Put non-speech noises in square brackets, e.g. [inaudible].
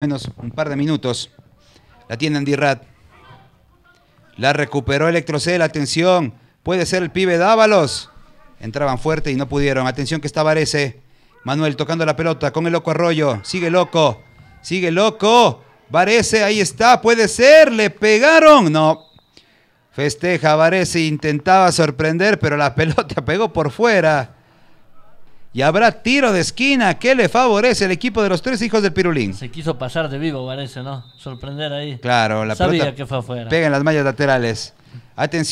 menos un par de minutos. La tiene Andy La recuperó Electrocel, atención. Puede ser el pibe Dávalos. Entraban fuerte y no pudieron. Atención que está Varese. Manuel tocando la pelota con el loco Arroyo. Sigue loco. Sigue loco. Varese, ahí está. Puede ser. Le pegaron. No. Festeja Varese. Intentaba sorprender, pero la [laughs] pelota pegó por fuera. Y habrá tiro de esquina que le favorece el equipo de los tres hijos del Pirulín. Se quiso pasar de vivo, parece, ¿no? Sorprender ahí. Claro, la Sabía que fue afuera. Pega las mallas laterales. Atención.